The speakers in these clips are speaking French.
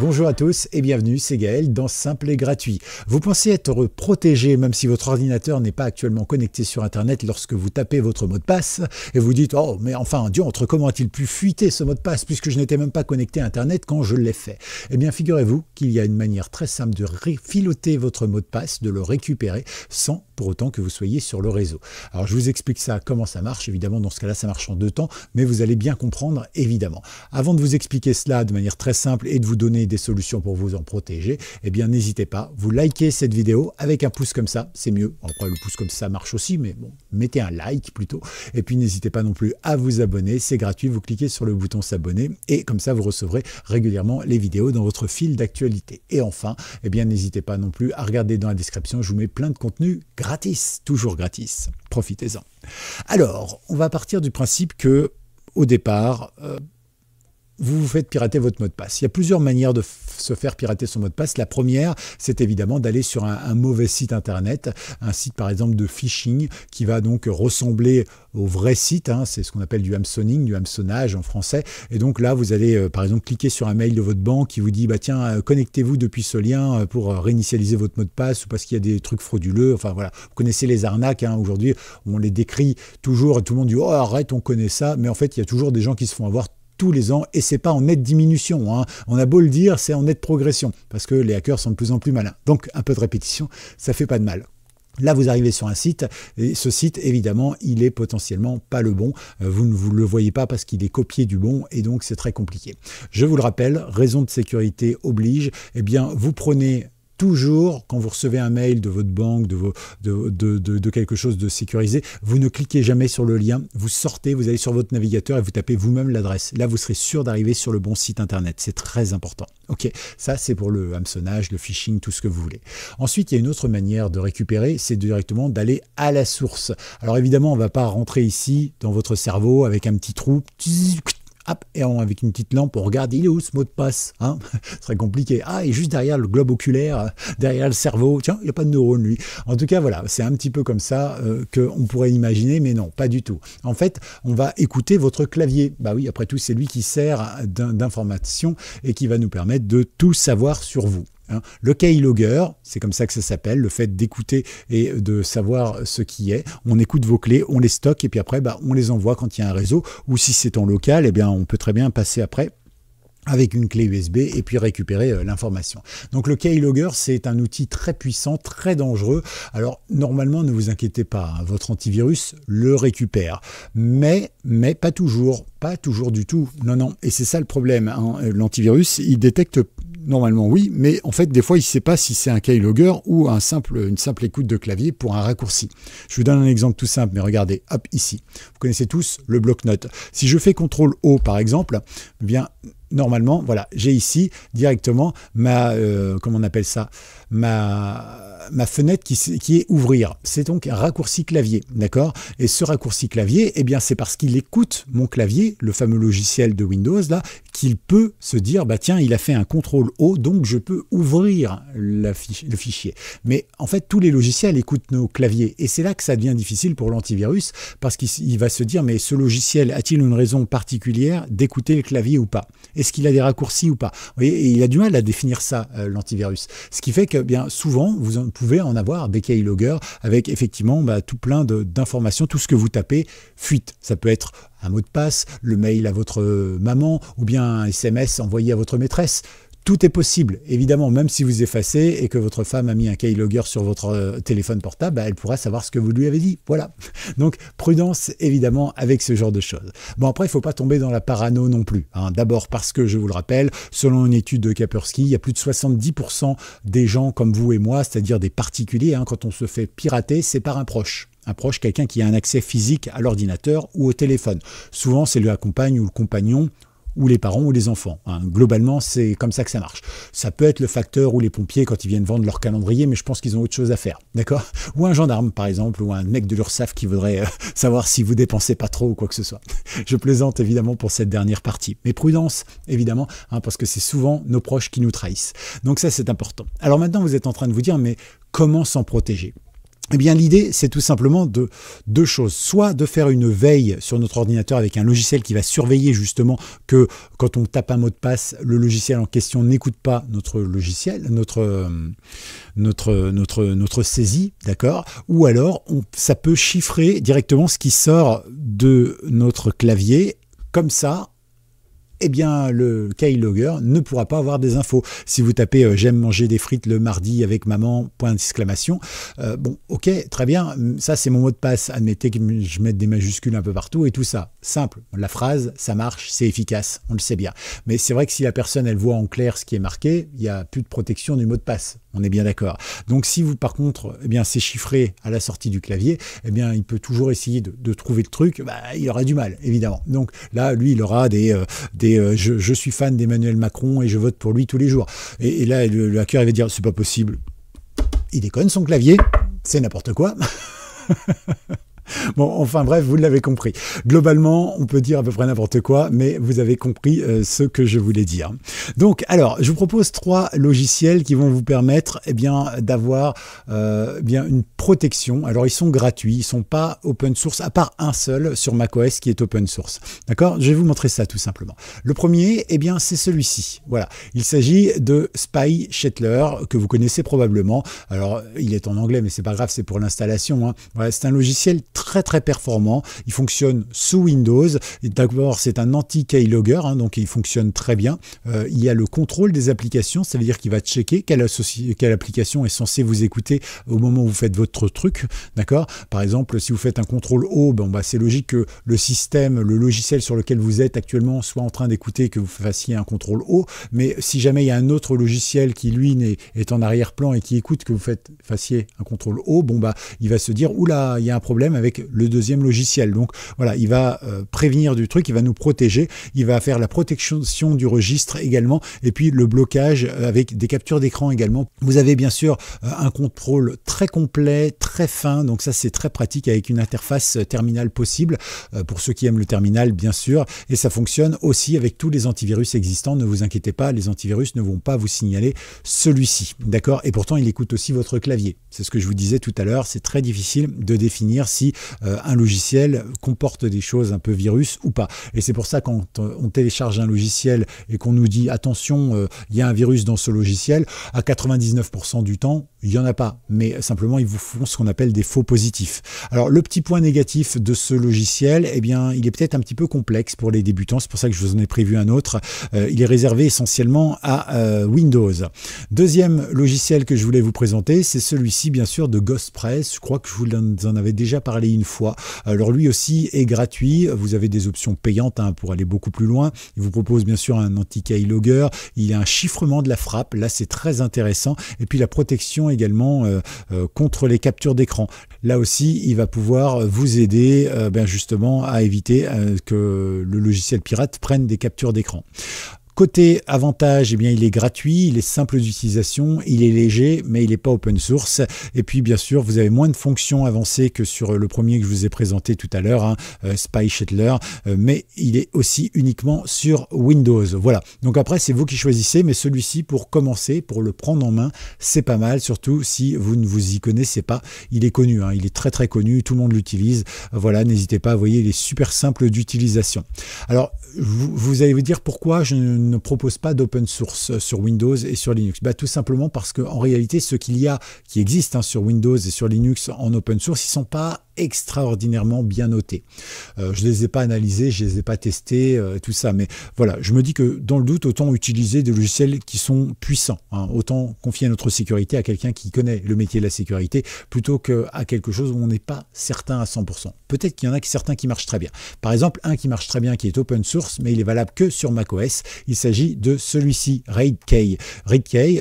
Bonjour à tous et bienvenue, c'est Gaël dans Simple et Gratuit. Vous pensez être protégé même si votre ordinateur n'est pas actuellement connecté sur Internet lorsque vous tapez votre mot de passe et vous dites Oh, mais enfin, Dieu, entre comment a-t-il pu fuiter ce mot de passe puisque je n'étais même pas connecté à Internet quand je l'ai fait Eh bien, figurez-vous qu'il y a une manière très simple de refiloter votre mot de passe, de le récupérer sans pour autant que vous soyez sur le réseau. Alors je vous explique ça, comment ça marche. Évidemment, dans ce cas-là, ça marche en deux temps, mais vous allez bien comprendre, évidemment. Avant de vous expliquer cela de manière très simple et de vous donner des solutions pour vous en protéger, eh bien n'hésitez pas, vous liker cette vidéo avec un pouce comme ça, c'est mieux. Après, le pouce comme ça marche aussi, mais bon, mettez un like plutôt. Et puis n'hésitez pas non plus à vous abonner, c'est gratuit, vous cliquez sur le bouton s'abonner et comme ça, vous recevrez régulièrement les vidéos dans votre fil d'actualité. Et enfin, eh bien n'hésitez pas non plus à regarder dans la description, je vous mets plein de contenus gratuit gratis, toujours gratis. Profitez-en. Alors, on va partir du principe que, au départ, euh, vous vous faites pirater votre mot de passe. Il y a plusieurs manières de se faire pirater son mot de passe. La première, c'est évidemment d'aller sur un, mauvais site internet, un site par exemple de phishing qui va donc ressembler au vrai site. Hein. c'est ce qu'on appelle du hamsoning, du hameçonnage en français. Et donc là, vous allez euh, par exemple cliquer sur un mail de votre banque qui vous dit bah tiens, euh, connectez-vous depuis ce lien euh, pour réinitialiser votre mot de passe ou parce qu'il y a des trucs frauduleux. Enfin voilà, vous connaissez les arnaques. Hein. Aujourd'hui, on les décrit toujours et tout le monde dit oh arrête, on connaît ça. Mais en fait, il y a toujours des gens qui se font avoir tous les ans et c'est pas en nette diminution. Hein. On a beau le dire, c'est en nette progression parce que les hackers sont de plus en plus malins. Donc un peu de répétition, ça fait pas de mal. Là, vous arrivez sur un site, et ce site, évidemment, il est potentiellement pas le bon. Euh, vous ne vous le voyez pas parce qu'il est copié du bon, et donc c'est très compliqué. Je vous le rappelle, raison de sécurité oblige, eh bien, vous prenez toujours, quand vous recevez un mail de votre banque, de, vos, de, quelque chose de sécurisé, vous ne cliquez jamais sur le lien, vous sortez, vous allez sur votre navigateur et vous tapez vous-même l'adresse. Là, vous serez sûr d'arriver sur le bon site internet. C'est très important. Ok, ça c'est pour le hameçonnage, le phishing, tout ce que vous voulez. Ensuite, il y a une autre manière de récupérer, c'est directement d'aller à la source. Alors évidemment, on ne va pas rentrer ici dans votre cerveau avec un petit trou et on, avec une petite lampe, on regarde, il est où ce mot de passe hein Ce serait compliqué. Ah, et juste derrière le globe oculaire, derrière le cerveau, tiens, il n'y a pas de neurone, lui. En tout cas, voilà, c'est un petit peu comme ça euh, qu'on pourrait imaginer, mais non, pas du tout. En fait, on va écouter votre clavier. Bah oui, après tout, c'est lui qui sert d'information et qui va nous permettre de tout savoir sur vous. Hein. Le keylogger, c'est comme ça que ça s'appelle, le fait d'écouter et de savoir ce qui est. On écoute vos clés, on les stocke et puis après, bah, on les envoie quand il y a un réseau. Ou si c'est en local, eh bien, on peut très bien passer après avec une clé USB et puis récupérer euh, l'information. Donc le Keylogger, c'est un outil très puissant, très dangereux. Alors normalement, ne vous inquiétez pas, hein, votre antivirus le récupère, mais mais pas toujours, pas toujours du tout. Non non, et c'est ça le problème. Hein. L'antivirus, il détecte Normalement, oui, mais en fait, des fois, il ne sait pas si c'est un keylogger ou un simple, une simple écoute de clavier pour un raccourci. Je vous donne un exemple tout simple, mais regardez, hop, ici. Vous connaissez tous le bloc-notes. Si je fais CTRL O, par exemple, eh bien, normalement, voilà, j'ai ici directement ma, euh, comment on appelle ça, ma, ma fenêtre qui, qui est ouvrir. C'est donc un raccourci clavier, d'accord Et ce raccourci clavier, eh bien, c'est parce qu'il écoute mon clavier, le fameux logiciel de Windows, là, qu'il peut se dire, bah tiens, il a fait un contrôle haut, donc je peux ouvrir le fichier. Mais en fait, tous les logiciels écoutent nos claviers, et c'est là que ça devient difficile pour l'antivirus, parce qu'il va se dire, mais ce logiciel a-t-il une raison particulière d'écouter le clavier ou pas est-ce qu'il a des raccourcis ou pas il a du mal à définir ça, euh, l'antivirus. Ce qui fait que bien souvent, vous pouvez en avoir des logger avec effectivement bah, tout plein d'informations, tout ce que vous tapez fuite. Ça peut être un mot de passe, le mail à votre euh, maman ou bien un SMS envoyé à votre maîtresse. Tout est possible, évidemment, même si vous effacez et que votre femme a mis un keylogger sur votre euh, téléphone portable, bah, elle pourra savoir ce que vous lui avez dit. Voilà. Donc prudence, évidemment, avec ce genre de choses. Bon, après, il ne faut pas tomber dans la parano non plus. Hein. D'abord parce que, je vous le rappelle, selon une étude de Kapersky, il y a plus de 70% des gens comme vous et moi, c'est-à-dire des particuliers, hein, quand on se fait pirater, c'est par un proche un proche, quelqu'un qui a un accès physique à l'ordinateur ou au téléphone. Souvent, c'est le compagne ou le compagnon ou les parents ou les enfants. Hein. Globalement, c'est comme ça que ça marche. Ça peut être le facteur ou les pompiers quand ils viennent vendre leur calendrier, mais je pense qu'ils ont autre chose à faire, d'accord Ou un gendarme, par exemple, ou un mec de l'URSAF qui voudrait euh, savoir si vous dépensez pas trop ou quoi que ce soit. Je plaisante évidemment pour cette dernière partie. Mais prudence, évidemment, hein, parce que c'est souvent nos proches qui nous trahissent. Donc ça, c'est important. Alors maintenant, vous êtes en train de vous dire, mais comment s'en protéger eh bien, l'idée, c'est tout simplement de deux choses. Soit de faire une veille sur notre ordinateur avec un logiciel qui va surveiller justement que quand on tape un mot de passe, le logiciel en question n'écoute pas notre logiciel, notre, euh, notre, notre, notre saisie, d'accord Ou alors, ça peut chiffrer directement ce qui sort de notre clavier. Comme ça, eh bien le keylogger ne pourra pas avoir des infos. Si vous tapez euh, j'aime manger des frites le mardi avec maman, point d'exclamation, euh, bon ok, très bien, ça c'est mon mot de passe, admettez que je mette des majuscules un peu partout et tout ça. Simple, la phrase, ça marche, c'est efficace, on le sait bien. Mais c'est vrai que si la personne elle voit en clair ce qui est marqué, il n'y a plus de protection du mot de passe. On est bien d'accord. Donc si vous par contre, eh bien c'est chiffré à la sortie du clavier, eh bien il peut toujours essayer de, trouver le truc. Bah, il aura du mal, évidemment. Donc là, lui, il aura des, euh, des euh, je, suis fan d'Emmanuel Macron et je vote pour lui tous les jours. Et, là, le, le, hacker il va dire c'est pas possible. Il déconne son clavier, c'est n'importe quoi. Bon, enfin bref, vous l'avez compris. Globalement, on peut dire à peu près n'importe quoi, mais vous avez compris euh, ce que je voulais dire. Donc, alors, je vous propose trois logiciels qui vont vous permettre eh bien, d'avoir euh, bien une protection. Alors, ils sont gratuits, ils ne sont pas open source, à part un seul sur macOS qui est open source. D'accord Je vais vous montrer ça tout simplement. Le premier, eh bien, c'est celui-ci. Voilà. Il s'agit de Spy Shetler, que vous connaissez probablement. Alors, il est en anglais, mais c'est pas grave, c'est pour l'installation. Hein. Voilà, c'est un logiciel très très performant. Il fonctionne sous Windows. D'abord, c'est un anti-keylogger, hein, donc il fonctionne très bien. Euh, il y a le contrôle des applications, ça veut dire qu'il va checker quelle, application est censée vous écouter au moment où vous faites votre truc. D'accord Par exemple, si vous faites un contrôle haut bon bah c'est logique que le système, le logiciel sur lequel vous êtes actuellement soit en train d'écouter que vous fassiez un contrôle haut Mais si jamais il y a un autre logiciel qui, lui, est, en arrière-plan et qui écoute que vous faites, fassiez un contrôle haut bon, bah, il va se dire, oula, il y a un problème avec le deuxième logiciel. Donc voilà, il va euh, prévenir du truc, il va nous protéger, il va faire la protection du registre également, et puis le blocage euh, avec des captures d'écran également. Vous avez bien sûr euh, un contrôle très complet, très fin, donc ça c'est très pratique avec une interface terminale possible, pour ceux qui aiment le terminal bien sûr, et ça fonctionne aussi avec tous les antivirus existants, ne vous inquiétez pas, les antivirus ne vont pas vous signaler celui-ci, d'accord Et pourtant il écoute aussi votre clavier, c'est ce que je vous disais tout à l'heure, c'est très difficile de définir si euh, un logiciel comporte des choses un peu virus ou pas. Et c'est pour ça quand euh, on télécharge un logiciel et qu'on nous dit attention, euh, il y a un virus dans ce logiciel, à 99% du temps, il n'y en a pas. Mais simplement, ils vous font ce qu'on appelle des faux positifs. Alors le petit point négatif de ce logiciel, eh bien, il est peut-être un petit peu complexe pour les débutants. C'est pour ça que je vous en ai prévu un autre. il est réservé essentiellement à Windows. Deuxième logiciel que je voulais vous présenter, c'est celui-ci, bien sûr, de Ghost Press. Je crois que je vous en avais déjà parlé une fois. Alors lui aussi est gratuit, vous avez des options payantes hein, pour aller beaucoup plus loin. Il vous propose bien sûr un anti-keylogger, il a un chiffrement de la frappe, là c'est très intéressant, et puis la protection également euh, euh, contre les captures d'écran. Là aussi, il va pouvoir vous aider euh, ben, justement à éviter que le logiciel pirate prenne des captures d'écran. Côté avantage, eh bien, il est gratuit, il est simple d'utilisation, il est léger, mais il n'est pas open source. Et puis, bien sûr, vous avez moins de fonctions avancées que sur euh, le premier que je vous ai présenté tout à l'heure, hein, euh, Spy Shuttler, euh, mais il est aussi uniquement sur Windows. Voilà. Donc après, c'est vous qui choisissez, mais celui-ci, pour commencer, pour le prendre en main, c'est pas mal, surtout si vous ne vous y connaissez pas. Il est connu, hein, il est très très connu, tout le monde l'utilise. Voilà, n'hésitez pas, vous voyez, il est super simple d'utilisation. Alors, vous allez vous dire pourquoi je ne ne propose pas d'open source euh, sur Windows et sur Linux bah, Tout simplement parce qu'en réalité, ce qu'il y a qui existe hein, sur Windows et sur Linux en open source, ils ne sont pas extraordinairement bien noté. Euh, je ne les ai pas analysés, je ne les ai pas testés, euh, tout ça, mais voilà, je me dis que dans le doute, autant utiliser des logiciels qui sont puissants, hein, autant confier notre sécurité à quelqu'un qui connaît le métier de la sécurité, plutôt qu'à quelque chose où on n'est pas certain à 100%. Peut-être qu'il y en a certains qui marchent très bien. Par exemple, un qui marche très bien, qui est open source, mais il est valable que sur macOS, il s'agit de celui-ci, Raid K.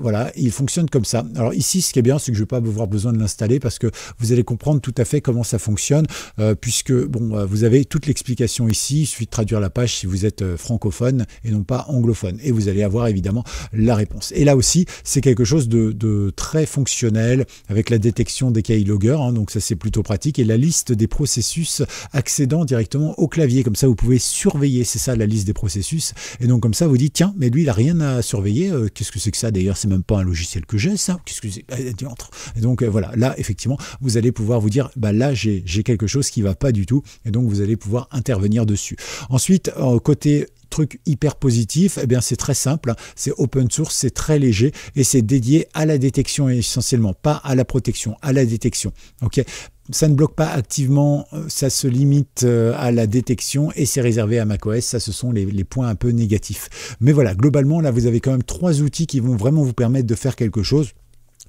voilà, il fonctionne comme ça. Alors ici, ce qui est bien, c'est que je ne vais pas avoir besoin de l'installer parce que vous allez comprendre tout à fait comment ça fonctionne, euh, puisque bon, euh, vous avez toute l'explication ici, il suffit de traduire la page si vous êtes euh, francophone et non pas anglophone. Et vous allez avoir évidemment la réponse. Et là aussi, c'est quelque chose de, très fonctionnel avec la détection des keyloggers, hein, donc ça c'est plutôt pratique, et la liste des processus accédant directement au clavier. Comme ça, vous pouvez surveiller, c'est ça la liste des processus. Et donc comme ça, vous dites, tiens, mais lui, il n'a rien à surveiller. Qu'est-ce que c'est que ça D'ailleurs, c'est même pas un logiciel que j'ai, ça. Qu'est-ce que c'est bah, Et donc voilà, là, effectivement, vous allez pouvoir vous dire, bah là, j'ai j'ai quelque chose qui va pas du tout, et donc vous allez pouvoir intervenir dessus. Ensuite, euh, côté truc hyper positif, eh bien c'est très simple, hein. c'est open source, c'est très léger et c'est dédié à la détection essentiellement, pas à la protection, à la détection. Ok ça ne bloque pas activement, euh, ça se limite euh, à la détection et c'est réservé à macOS. Ça, ce sont les, points un peu négatifs. Mais voilà, globalement, là, vous avez quand même trois outils qui vont vraiment vous permettre de faire quelque chose.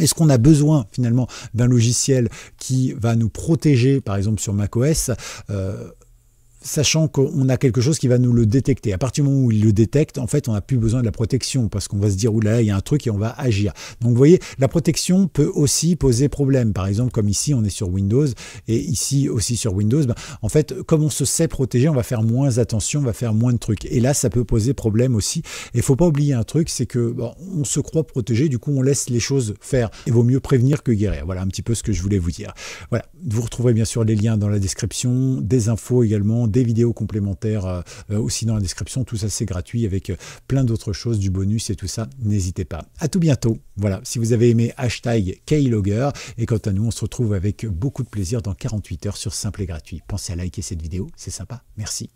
Est-ce qu'on a besoin finalement d'un logiciel qui va nous protéger, par exemple sur macOS euh, sachant qu'on a quelque chose qui va nous le détecter. À partir du moment où il le détecte, en fait, on n'a plus besoin de la protection parce qu'on va se dire, là, il y a un truc et on va agir. Donc, vous voyez, la protection peut aussi poser problème. Par exemple, comme ici, on est sur Windows et ici aussi sur Windows, ben, en fait, comme on se sait protéger, on va faire moins attention, on va faire moins de trucs. Et là, ça peut poser problème aussi. Et il faut pas oublier un truc, c'est que on se croit protégé, du coup, on laisse les choses faire. Il vaut mieux prévenir que guérir. Voilà un petit peu ce que je voulais vous dire. Voilà. Vous retrouverez bien sûr les liens dans la description, des infos également des vidéos complémentaires euh, euh, aussi dans la description. Tout ça, c'est gratuit avec euh, plein d'autres choses, du bonus et tout ça. N'hésitez pas. À tout bientôt. Voilà, si vous avez aimé, hashtag Keylogger. Et quant à nous, on se retrouve avec beaucoup de plaisir dans 48 heures sur Simple et Gratuit. Pensez à liker cette vidéo, c'est sympa. Merci.